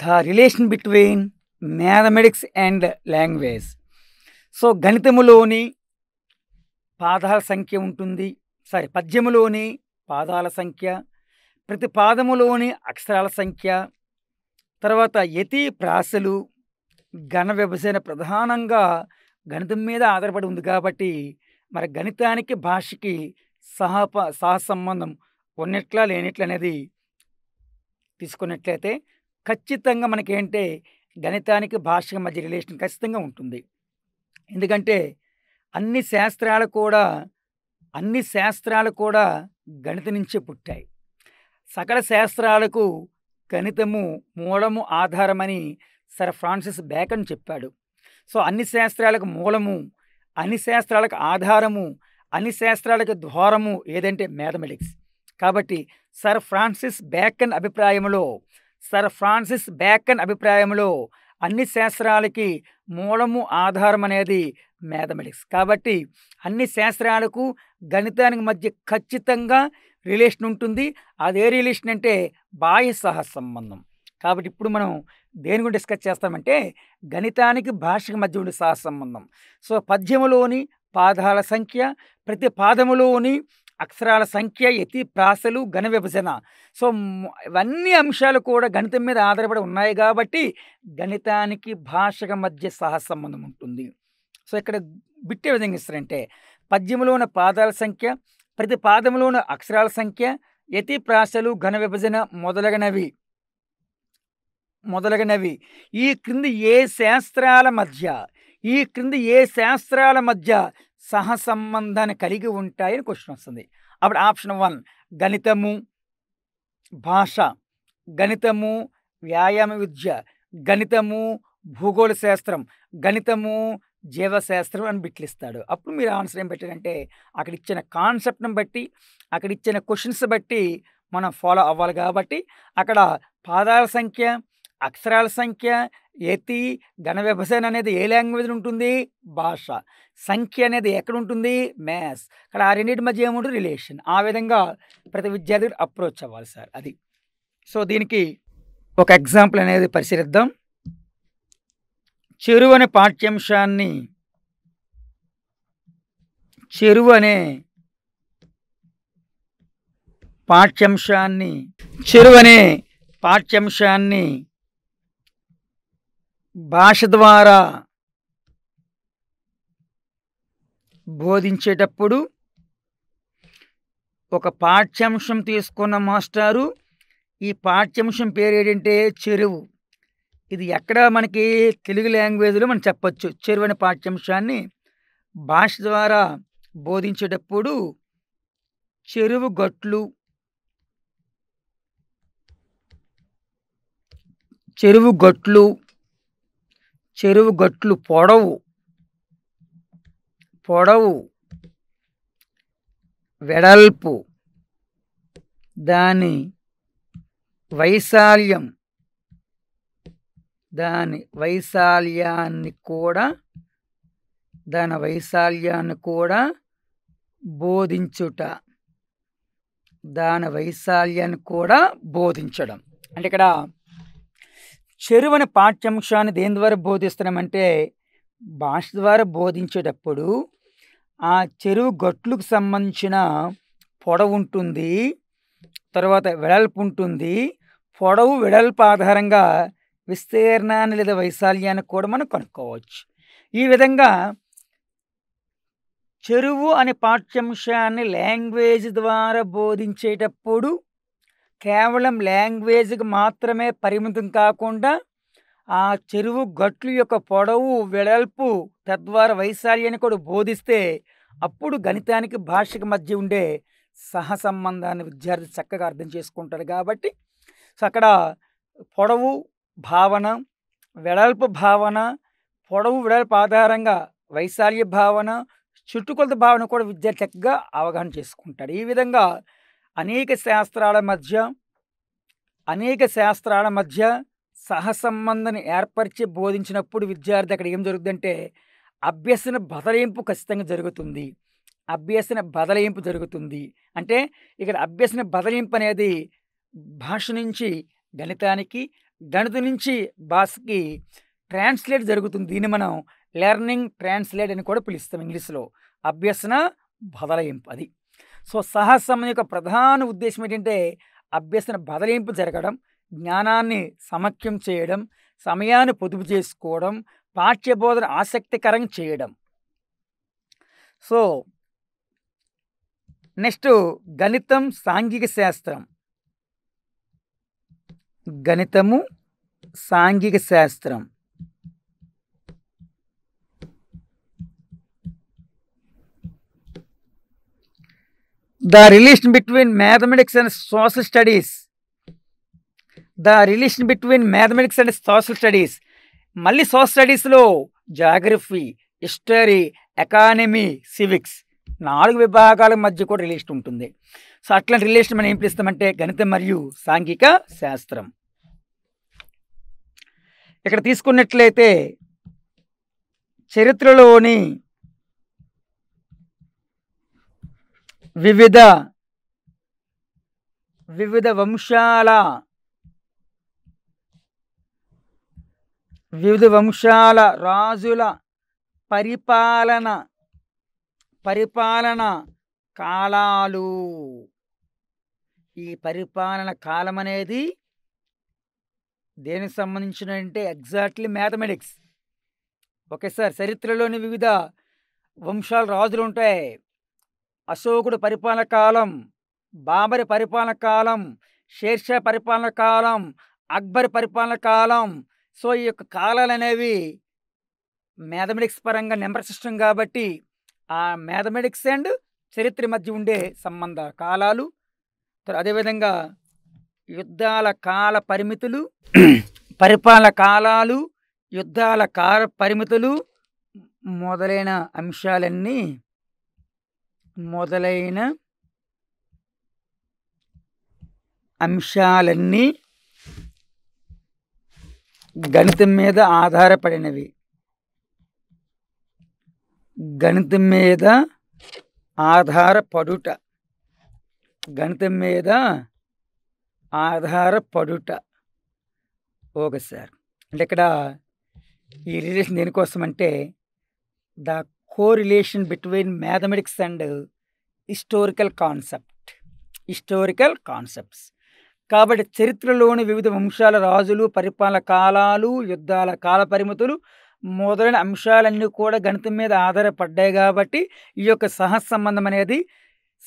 the relation between mathematics and language so గణితములోని పాదాల సంఖ్య ఉంటుంది సారీ పద్యములోని పాదాల సంఖ్య ప్రతి పాదములోని అక్షరాల సంఖ్య తర్వాత యతి ప్రాసలు గణ విభజన ప్రధానంగా గణితం మీద ఆధారపడి ఉంది కాబట్టి మరి గణితానికి భాషకి సహ సహసంబంధం ఉన్నట్లా లేనిట్లనేది తీసుకున్నట్లయితే ఖచ్చితంగా మనకేంటే గణితానికి భాషకి మధ్య రిలేషన్ ఖచ్చితంగా ఉంటుంది ఎందుకంటే అన్ని శాస్త్రాలు కూడా అన్ని శాస్త్రాలు కూడా గణిత నుంచే పుట్టాయి సకల శాస్త్రాలకు గణితము మూలము ఆధారమని సర్ ఫ్రాన్సిస్ బేకన్ చెప్పాడు సో అన్ని శాస్త్రాలకు మూలము అన్ని శాస్త్రాలకు ఆధారము అన్ని శాస్త్రాలకు ద్వారము ఏదంటే మ్యాథమెటిక్స్ కాబట్టి సర్ ఫ్రాన్సిస్ బ్యాకన్ అభిప్రాయములో సర్ ఫ్రాన్సిస్ బ్యాకన్ అభిప్రాయంలో అన్ని శాస్త్రాలకి మూలము ఆధారం అనేది మ్యాథమెటిక్స్ కాబట్టి అన్ని శాస్త్రాలకు గణితానికి మధ్య ఖచ్చితంగా రిలేషన్ ఉంటుంది అదే రిలేషన్ అంటే బాహ్య సహసంబంధం కాబట్టి ఇప్పుడు మనం దేని గురించి డిస్కస్ చేస్తామంటే గణితానికి భాషకి మధ్య ఉండే సహసంబంధం సో పద్యములోని పాదాల సంఖ్య ప్రతి పాదములోని అక్షరాల సంఖ్య ఎతి ప్రాసలు ఘన విభజన సో ఇవన్నీ అంశాలు కూడా గణితం మీద ఆధారపడి ఉన్నాయి కాబట్టి గణితానికి భాషక మధ్య సహసంబంధం ఉంటుంది సో ఇక్కడ బిట్టే విధంగా ఇస్తారంటే పద్యములోన ఉన్న పాదాల సంఖ్య ప్రతి పాదంలో ఉన్న అక్షరాల సంఖ్య యతి ప్రాసలు ఘన విభజన మొదలగనవి మొదలగనవి ఈ క్రింది ఏ శాస్త్రాల మధ్య ఈ క్రింది ఏ శాస్త్రాల మధ్య సహసంబంధాన్ని కలిగి ఉంటాయని క్వశ్చన్ వస్తుంది అప్పుడు ఆప్షన్ వన్ గణితము భాష గణితము వ్యాయామ విద్య గణితము భూగోళ శాస్త్రం గణితము జీవశాస్త్రం అని బిట్లిస్తాడు అప్పుడు మీరు ఆన్సర్ ఏం పెట్టారంటే అక్కడ ఇచ్చిన కాన్సెప్ట్ని బట్టి అక్కడ ఇచ్చిన క్వశ్చన్స్ బట్టి మనం ఫాలో అవ్వాలి కాబట్టి అక్కడ పాదాల సంఖ్య అక్షరాల సంఖ్య ఏతి ఘన విభజన అనేది ఏ లాంగ్వేజ్ ఉంటుంది భాష సంఖ్య అనేది ఎక్కడ ఉంటుంది మ్యాథ్స్ అక్కడ ఆ రెండింటి మధ్య ఏముంటుంది రిలేషన్ ఆ విధంగా ప్రతి విద్యార్థులు అప్రోచ్ అవ్వాలి సార్ అది సో దీనికి ఒక ఎగ్జాంపుల్ అనేది పరిశీలిద్దాం చెరువు అనే పాఠ్యాంశాన్ని చెరువు అనే పాఠ్యాంశాన్ని చెరువు అనే పాఠ్యాంశాన్ని భాష ద్వారా బోధించేటప్పుడు ఒక పాఠ్యాంశం తీసుకున్న మాస్టారు ఈ పాఠ్యాంశం పేరు ఏంటంటే చెరువు ఇది ఎక్కడ మనకి తెలుగు లాంగ్వేజ్లో మనం చెప్పచ్చు చెరువు అనే పాఠ్యాంశాన్ని భాష ద్వారా బోధించేటప్పుడు చెరువు గట్లు చెరువు గట్లు చెరువు గట్లు పొడవు పొడవు వెడల్పు దాని వైశాల్యం దాని వైశాల్యాన్ని కూడా దాని వైశాల్యాన్ని కూడా బోధించుట దాని వైశాల్యాన్ని కూడా బోధించడం అంటే ఇక్కడ చెరువన పాఠ్యాంశాన్ని దేని ద్వారా బోధిస్తున్నామంటే భాష ద్వారా బోధించేటప్పుడు ఆ చెరువు గట్లకు సంబంధించిన పొడవు ఉంటుంది తర్వాత వెడల్పు ఉంటుంది పొడవు వెడల్పు ఆధారంగా విస్తీర్ణాన్ని లేదా వైశాల్యాన్ని కూడా మనం కనుక్కోవచ్చు ఈ విధంగా చెరువు అనే పాఠ్యాంశాన్ని లాంగ్వేజ్ ద్వారా బోధించేటప్పుడు కేవలం లాంగ్వేజ్కి మాత్రమే పరిమితం కాకుండా ఆ చెరువు గట్లు యొక్క పొడవు వెడల్పు తద్వారా వైశాల్యాన్ని కూడా బోధిస్తే అప్పుడు గణితానికి భాషకి మధ్య ఉండే సహసంబంధాన్ని విద్యార్థి చక్కగా అర్థం చేసుకుంటారు కాబట్టి సో అక్కడ పొడవు భావన వెడల్పు భావన పొడవు వెడల్పు ఆధారంగా వైశాల్య భావన చుట్టుకొలత భావన కూడా విద్యార్థి చక్కగా అవగాహన చేసుకుంటాడు ఈ విధంగా అనేక శాస్త్రాల మధ్య అనేక శాస్త్రాల మధ్య సహసంబంధాన్ని ఏర్పరిచి బోధించినప్పుడు విద్యార్థి అక్కడ ఏం జరుగుతుందంటే అభ్యసన బదలింపు ఖచ్చితంగా జరుగుతుంది అభ్యసన బదలింపు జరుగుతుంది అంటే ఇక్కడ అభ్యసన బదలింపు అనేది భాష నుంచి గణితానికి గణితం నుంచి భాషకి ట్రాన్స్లేట్ జరుగుతుంది దీన్ని మనం లెర్నింగ్ ట్రాన్స్లేట్ అని కూడా పిలుస్తాం ఇంగ్లీష్లో అభ్యసన బదలాయింపు అది సో సాహసం యొక్క ప్రధాన ఉద్దేశం ఏంటంటే అభ్యసన బదలింపు జరగడం జ్ఞానాన్ని సమక్యం చేయడం సమయాన్ని పొదుపు చేసుకోవడం పాఠ్యబోధన ఆసక్తికరం చేయడం సో నెక్స్ట్ గణితం సాంఘిక శాస్త్రం గణితము సాంఘిక శాస్త్రం the relation between mathematics and social studies the relation between mathematics and social studies మళ్ళీ సోషల్ స్టడీస్లో జాగ్రఫీ హిస్టరీ ఎకానమీ సివిక్స్ నాలుగు విభాగాల మధ్య కూడా రిలేషన్ ఉంటుంది సో అట్లాంటి రిలేషన్ మనం ఏం పిలుస్తామంటే గణితం మరియు సాంఘిక శాస్త్రం ఇక్కడ తీసుకున్నట్లయితే చరిత్రలోని వివిధ వివిధ వంశాల వివిధ వంశాల రాజుల పరిపాలన పరిపాలన కాలాలు ఈ పరిపాలన కాలం అనేది దేనికి సంబంధించిన అంటే ఎగ్జాక్ట్లీ మ్యాథమెటిక్స్ ఓకే సార్ చరిత్రలోని వివిధ వంశాల రాజులు ఉంటాయి అశోకుడు పరిపాలన కాలం బాబరి పరిపాలన కాలం షేర్షా పరిపాలన కాలం అక్బర్ పరిపాలన కాలం సో ఈ యొక్క కాలాలు అనేవి మ్యాథమెటిక్స్ పరంగా నెంబర్ సిస్టమ్ కాబట్టి ఆ మ్యాథమెటిక్స్ అండ్ చరిత్ర మధ్య ఉండే సంబంధ కాలాలు అదేవిధంగా యుద్ధాల కాల పరిమితులు పరిపాలన కాలాలు యుద్ధాల కాల పరిమితులు మొదలైన అంశాలన్నీ మొదలైన అంశాలన్నీ గణితం మీద ఆధారపడినవి గణితం మీద ఆధారపడుట గణితం మీద ఆధారపడుట ఓకే సార్ అంటే ఇక్కడ ఈ రిలేషన్ దేనికోసం అంటే the correlation between mathematics and historical concept historical concepts కాబట్టి చరిత్రలోని వివిధ వంశాల రాజులు పరిపాలన కాలాలు యుద్ధాల కాల పరిమితులు మొదలైన అంశాలన్నీ కూడా గణితం మీద ఆధారపడ్డాయి కాబట్టి ఈ యొక్క సహసంబంధం అనేది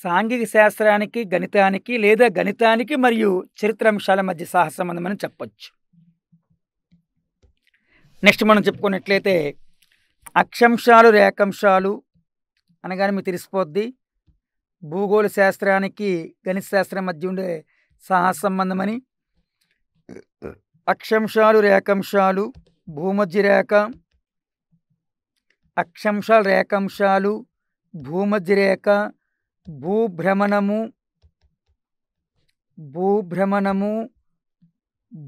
సాంఘిక శాస్త్రానికి గణితానికి లేదా గణితానికి మరియు చరిత్ర అంశాల మధ్య సహసంబంధం అని చెప్పచ్చు నెక్స్ట్ మనం చెప్పుకున్నట్లయితే అక్షంశాలు రేఖంశాలు అనగానే మీకు తెలిసిపోద్ది భూగోళ శాస్త్రానికి గణిత శాస్త్రం మధ్య ఉండే సహసంబంధమని అక్షంశాలు రేఖంశాలు భూమధ్య రేఖ అక్షంశాలు రేఖంశాలు భూమధ్య రేఖ భూభ్రమణము భూభ్రమణము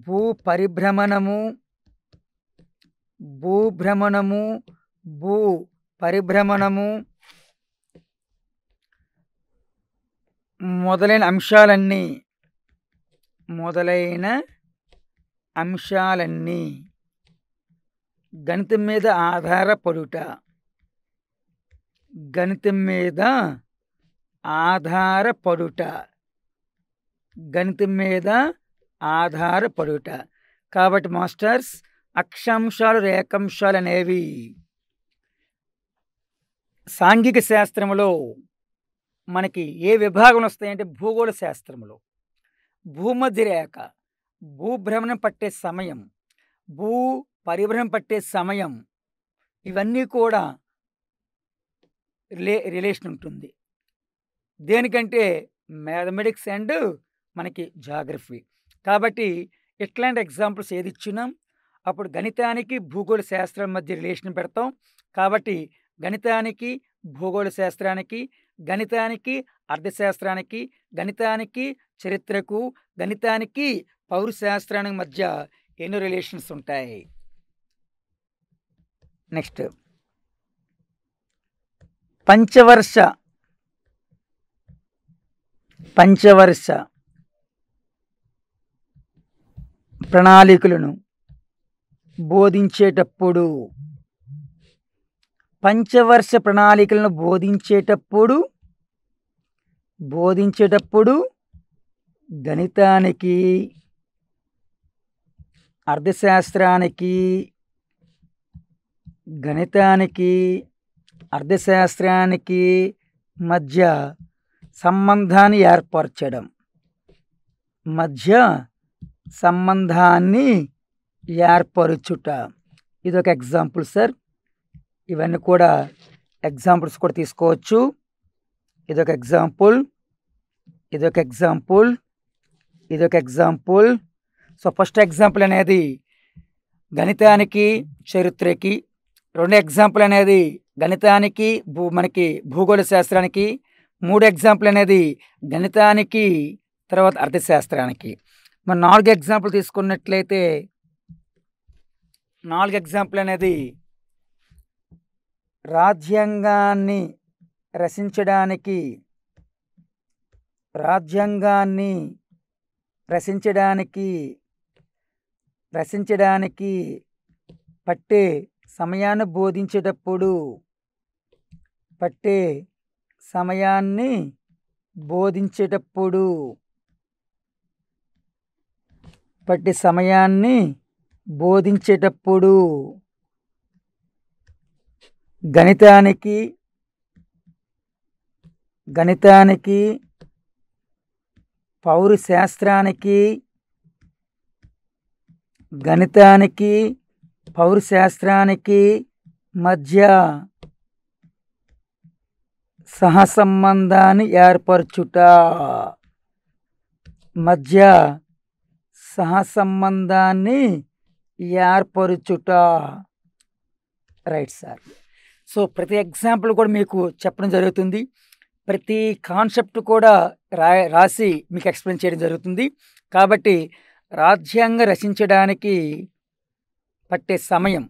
భూపరిభ్రమణము భూభ్రమణము భూ పరిభ్రమణము మొదలైన అంశాలన్నీ మొదలైన అంశాలన్నీ గణితం మీద ఆధారపడుట గణితం మీద ఆధారపడుట గణితం మీద ఆధారపడుట కాబట్టి మాస్టర్స్ అక్షాంశాలు రేఖాంశాలు అనేవి సాంఘిక శాస్త్రములో మనకి ఏ విభాగం వస్తాయంటే భూగోళ శాస్త్రములో భూమధ్య రేఖ భూభ్రమణం పట్టే సమయం భూ పరిభ్రమణం పట్టే సమయం ఇవన్నీ కూడా రిలే రిలేషన్ ఉంటుంది దేనికంటే మ్యాథమెటిక్స్ అండ్ మనకి జాగ్రఫీ కాబట్టి ఇట్లాంటి ఎగ్జాంపుల్స్ ఏది ఇచ్చినాం అప్పుడు గణితానికి భూగోళ శాస్త్రం మధ్య రిలేషన్ పెడతాం కాబట్టి గణితానికి భూగోళ శాస్త్రానికి గణితానికి అర్థశాస్త్రానికి గణితానికి చరిత్రకు గణితానికి పౌరశాస్త్రానికి మధ్య ఎన్నో రిలేషన్స్ ఉంటాయి నెక్స్ట్ పంచవర్ష పంచవర్ష ప్రణాళికలను బోధించేటప్పుడు పంచవర్ష ప్రణాళికలను బోధించేటప్పుడు బోధించేటప్పుడు గణితానికి అర్థశాస్త్రానికి గణితానికి అర్థశాస్త్రానికి మధ్య సంబంధాన్ని ఏర్పరచడం మధ్య సంబంధాన్ని ఏర్పరచుట ఇది ఒక ఎగ్జాంపుల్ సార్ ఇవన్నీ కూడా ఎగ్జాంపుల్స్ కూడా తీసుకోవచ్చు ఇదొక ఎగ్జాంపుల్ ఇదొక ఎగ్జాంపుల్ ఇదొక ఎగ్జాంపుల్ సో ఫస్ట్ ఎగ్జాంపుల్ అనేది గణితానికి చరిత్రకి రెండు ఎగ్జాంపుల్ అనేది గణితానికి భూ మనకి భూగోళ శాస్త్రానికి మూడు ఎగ్జాంపుల్ అనేది గణితానికి తర్వాత అర్థశాస్త్రానికి మరి నాలుగు ఎగ్జాంపుల్ తీసుకున్నట్లయితే నాలుగు ఎగ్జాంపుల్ అనేది రాజ్యాంగాన్ని రచించడానికి రాజ్యాంగాన్ని రచించడానికి రచించడానికి పట్టే సమయాన్ని బోధించేటప్పుడు పట్టే సమయాన్ని బోధించేటప్పుడు పట్టి సమయాన్ని బోధించేటప్పుడు గణితానికి గణితానికి పౌరశాస్త్రానికి గణితానికి పౌరశాస్త్రానికి మధ్య సహసంబంధాన్ని ఏర్పరచుట మధ్య సహసంబంధాన్ని ఏర్పరచుట రైట్ సార్ సో ప్రతి ఎగ్జాంపుల్ కూడా మీకు చెప్పడం జరుగుతుంది ప్రతి కాన్సెప్ట్ కూడా రా రాసి మీకు ఎక్స్ప్లెయిన్ చేయడం జరుగుతుంది కాబట్టి రాజ్యాంగ రచించడానికి పట్టే సమయం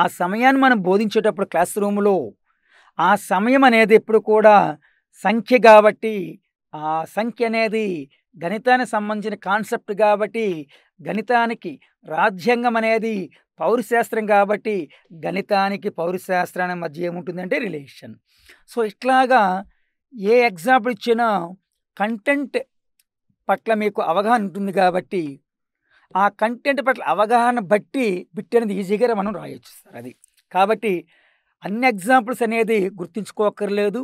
ఆ సమయాన్ని మనం బోధించేటప్పుడు క్లాస్ రూమ్లో ఆ సమయం అనేది ఎప్పుడు కూడా సంఖ్య కాబట్టి ఆ సంఖ్య అనేది గణితానికి సంబంధించిన కాన్సెప్ట్ కాబట్టి గణితానికి రాజ్యాంగం అనేది పౌరశాస్త్రం కాబట్టి గణితానికి పౌరశాస్త్రానికి మధ్య ఏముంటుందంటే రిలేషన్ సో ఇట్లాగా ఏ ఎగ్జాంపుల్ ఇచ్చినా కంటెంట్ పట్ల మీకు అవగాహన ఉంటుంది కాబట్టి ఆ కంటెంట్ పట్ల అవగాహన బట్టి బిట్ అనేది ఈజీగా మనం రాయొచ్చు సార్ అది కాబట్టి అన్ని ఎగ్జాంపుల్స్ అనేది గుర్తుంచుకోకర్లేదు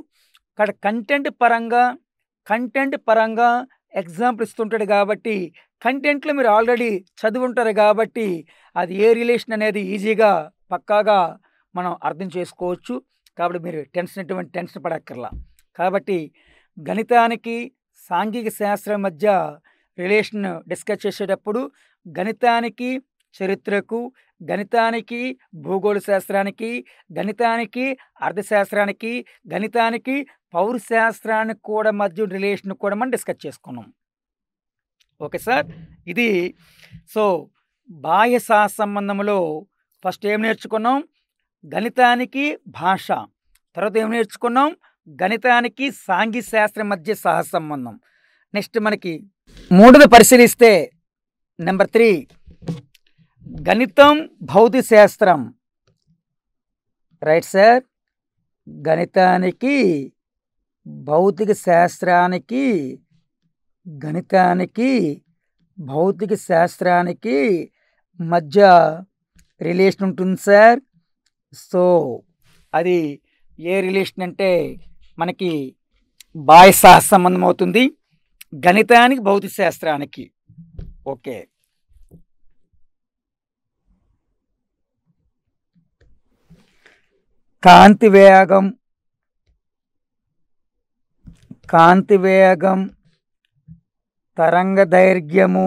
ఇక్కడ కంటెంట్ పరంగా కంటెంట్ పరంగా ఎగ్జాంపుల్ ఇస్తుంటాడు కాబట్టి కంటెంట్లో మీరు ఆల్రెడీ చదివి ఉంటారు కాబట్టి అది ఏ రిలేషన్ అనేది ఈజీగా పక్కాగా మనం అర్థం చేసుకోవచ్చు కాబట్టి మీరు టెన్షన్ ఎటువంటి టెన్షన్ పడక్కర్లా కాబట్టి గణితానికి సాంఘిక శాస్త్రం మధ్య రిలేషన్ డిస్కస్ చేసేటప్పుడు గణితానికి చరిత్రకు గణితానికి భూగోళ శాస్త్రానికి గణితానికి అర్థశాస్త్రానికి గణితానికి పౌరశాస్త్రానికి కూడా మధ్య రిలేషన్ కూడా మనం డిస్కస్ చేసుకున్నాం ఓకే సార్ ఇది సో బాహ్య సంబంధంలో ఫస్ట్ ఏం నేర్చుకున్నాం గణితానికి భాష తర్వాత ఏం నేర్చుకున్నాం గణితానికి సాంఘిక శాస్త్రం మధ్య సంబంధం నెక్స్ట్ మనకి మూడోది పరిశీలిస్తే నెంబర్ త్రీ గణితం భౌతి శాస్త్రం రైట్ సార్ గణితానికి భౌతిక శాస్త్రానికి గణితానికి భౌతిక శాస్త్రానికి మధ్య రిలేషన్ ఉంటుంది సార్ సో అది ఏ రిలేషన్ అంటే మనకి బాయ్ సంబంధం అవుతుంది గణితానికి భౌతిక శాస్త్రానికి ఓకే కాంతి వేగం కాంతి వేగం తరంగ దైర్ఘ్యము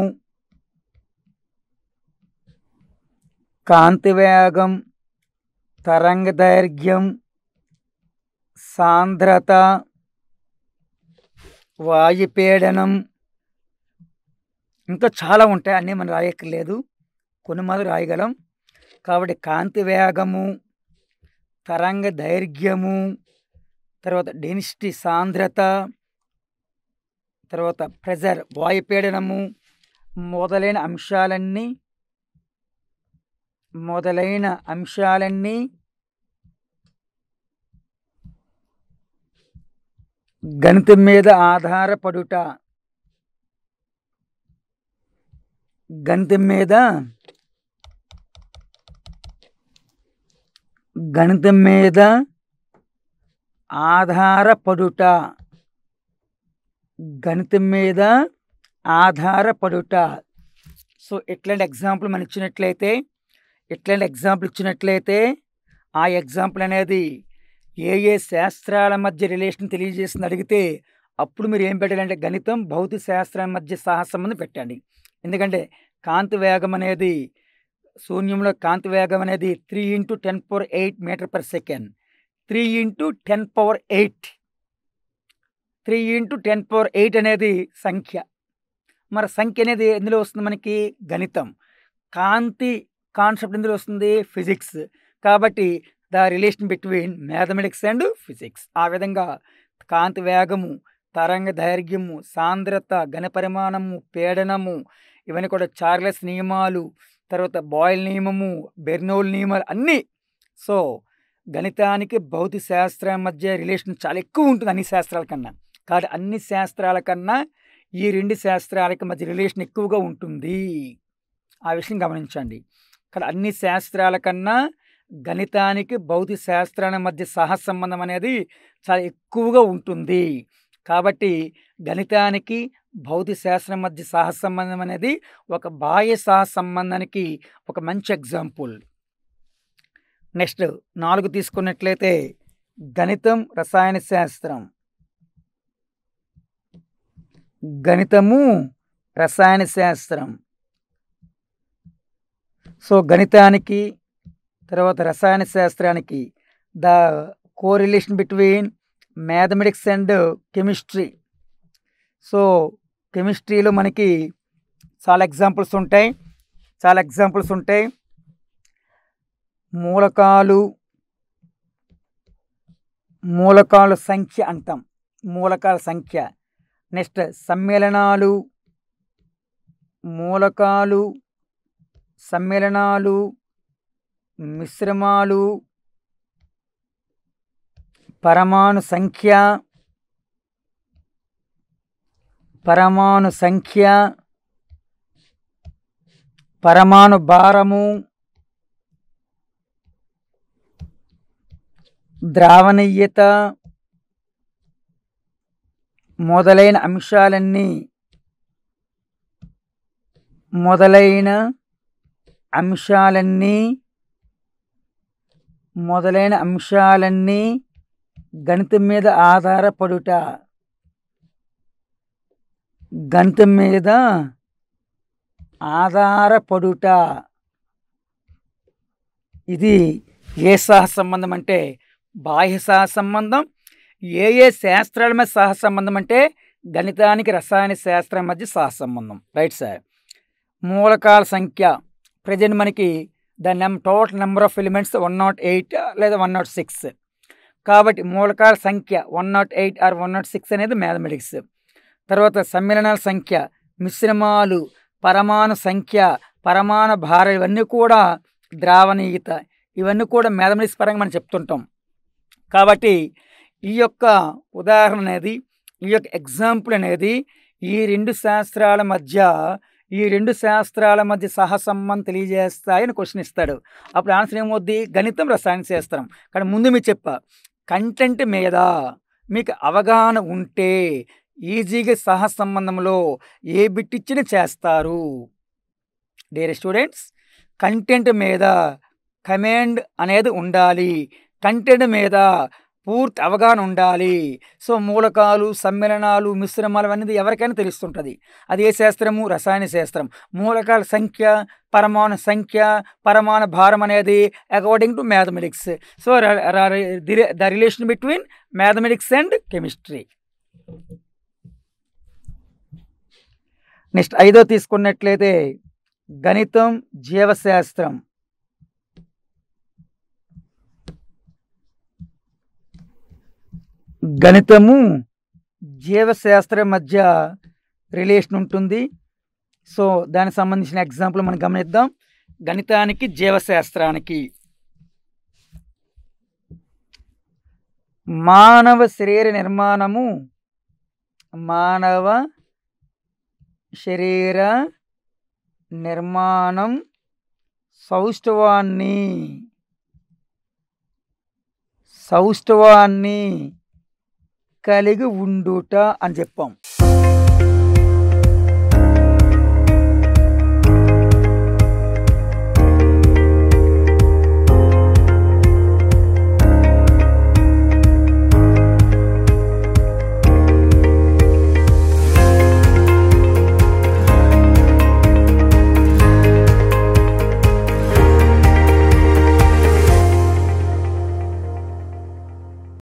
కాంతి వేగం తరంగ దైర్ఘ్యం సాంద్రత వాయుపీడనం ఇంకా చాలా ఉంటాయి అన్నీ మనం రాయక్కర్లేదు కొన్ని మాత్రం రాయగలం కాబట్టి కాంతి వేగము తరంగ దైర్ఘ్యము తర్వాత డెన్సిటీ సాంద్రత తర్వాత ప్రెజర్ వాయుపీడనము మొదలైన అంశాలన్నీ మొదలైన అంశాలన్నీ గణితం మీద ఆధారపడుట గణితం మీద గణితం మీద ఆధారపడుట గణితం మీద ఆధారపడుట సో ఇట్లాంటి ఎగ్జాంపుల్ మనం ఇచ్చినట్లయితే ఇట్లాంటి ఎగ్జాంపుల్ ఇచ్చినట్లయితే ఆ ఎగ్జాంపుల్ అనేది ఏ ఏ శాస్త్రాల మధ్య రిలేషన్ తెలియజేసింది అడిగితే అప్పుడు మీరు ఏం పెట్టాలంటే గణితం భౌతిక శాస్త్రాల మధ్య సహసంబంధం పెట్టండి ఎందుకంటే కాంతి వేగం అనేది శూన్యంలో కాంతి వేగం అనేది three into ten power eight metre per second three into ten power eight three into ten power eight అనేది సంఖ్య మరి సంఖ్య అనేది ఎందులో వస్తుంది మనకి గణితం కాంతి కాన్సెప్ట్ ఎందులో వస్తుంది ఫిజిక్స్ కాబట్టి the relation between mathematics and physics ఆ విధంగా కాంతి వేగము తరంగ దైర్ఘ్యము సాంద్రత ఘనపరిమాణము పీడనము ఇవన్నీ కూడా చార్లెస్ నియమాలు తర్వాత బాయిల్ నియమము బెర్నోల్ నియమాలు అన్నీ సో గణితానికి భౌతిక శాస్త్రం మధ్య రిలేషన్ చాలా ఎక్కువ ఉంటుంది అన్ని శాస్త్రాల కన్నా కాదు అన్ని శాస్త్రాల కన్నా ఈ రెండు శాస్త్రాలకి మధ్య రిలేషన్ ఎక్కువగా ఉంటుంది ఆ విషయం గమనించండి కానీ అన్ని శాస్త్రాల కన్నా గణితానికి భౌతిక శాస్త్రాల మధ్య సహసంబంధం అనేది చాలా ఎక్కువగా ఉంటుంది కాబట్టి గణితానికి భౌతిక శాస్త్రం మధ్య సహసంబంధం అనేది ఒక బాహ్య సహసంబంధానికి ఒక మంచి ఎగ్జాంపుల్ నెక్స్ట్ నాలుగు తీసుకున్నట్లయితే గణితం రసాయన శాస్త్రం గణితము రసాయన శాస్త్రం సో గణితానికి తర్వాత రసాయన శాస్త్రానికి the correlation between mathematics and chemistry so కెమిస్ట్రీలో మనకి చాలా ఎగ్జాంపుల్స్ ఉంటాయి చాలా ఎగ్జాంపుల్స్ ఉంటాయి మూలకాలు మూలకాల సంఖ్య అంటాం మూలకాల సంఖ్య నెక్స్ట్ సమ్మేళనాలు మూలకాలు సమ్మేళనాలు మిశ్రమాలు పరమాణు సంఖ్య పరమాణు సంఖ్య పరమాణు భారము ద్రావణీయత మొదలైన అంశాలన్నీ మొదలైన అంశాలన్నీ మొదలైన అంశాలన్నీ గణితం మీద ఆధారపడుట గంతం మీద ఆధారపడుట ఇది ఏ సహ సంబంధం అంటే బాహ్య సహ సంబంధం ఏ ఏ శాస్త్రాల మీద సహ సంబంధం అంటే గణితానికి రసాయన శాస్త్రం మధ్య సహ సంబంధం రైట్ సార్ మూలకాల సంఖ్య ప్రజెంట్ మనకి ద నెం total number of elements one nought eight లేదా వన్ నాట్ సిక్స్ కాబట్టి మూలకాల సంఖ్య one nought eight or one nought six అనేది మ్యాథమెటిక్స్ తర్వాత సమ్మేళనాల సంఖ్య మిశ్రమాలు పరమాణు సంఖ్య పరమాణు భార ఇవన్నీ కూడా ద్రావణీయత ఇవన్నీ కూడా మ్యాథమెటిక్స్ పరంగా మనం చెప్తుంటాం కాబట్టి ఈ యొక్క ఉదాహరణ అనేది ఈ యొక్క ఎగ్జాంపుల్ అనేది ఈ రెండు శాస్త్రాల మధ్య ఈ రెండు శాస్త్రాల మధ్య సహసంబంధం తెలియజేస్తాయని క్వశ్చన్ ఇస్తాడు అప్పుడు ఆన్సర్ ఏమవుద్ది గణితం రసాయన శాస్త్రం కానీ ముందు మీరు చెప్ప కంటెంట్ మీద మీకు అవగాహన ఉంటే ఈజీగా సహసంబంధంలో ఏ బిట్ ఇచ్చిన చేస్తారు డేర్ స్టూడెంట్స్ కంటెంట్ మీద కమాండ్ అనేది ఉండాలి కంటెంట్ మీద పూర్తి అవగాహన ఉండాలి సో మూలకాలు సమ్మేళనాలు మిశ్రమాలు అనేది ఎవరికైనా తెలుస్తుంటుంది అది ఏ శాస్త్రము రసాయన శాస్త్రం మూలకాల సంఖ్య పరమాణు సంఖ్య పరమాణు భారం అనేది according to mathematics so the relation between mathematics and chemistry next ఐదో తీసుకున్నట్లయితే గణితం జీవశాస్త్రం గణితము జీవశాస్త్రం మధ్య రిలేషన్ ఉంటుంది సో దానికి సంబంధించిన ఎగ్జాంపుల్ మనం గమనిద్దాం గణితానికి జీవశాస్త్రానికి మానవ శరీర నిర్మాణము మానవ శరీర నిర్మాణం సౌష్ఠవాన్ని సౌష్ఠవాన్ని కలిగి ఉండుట అని చెప్పాం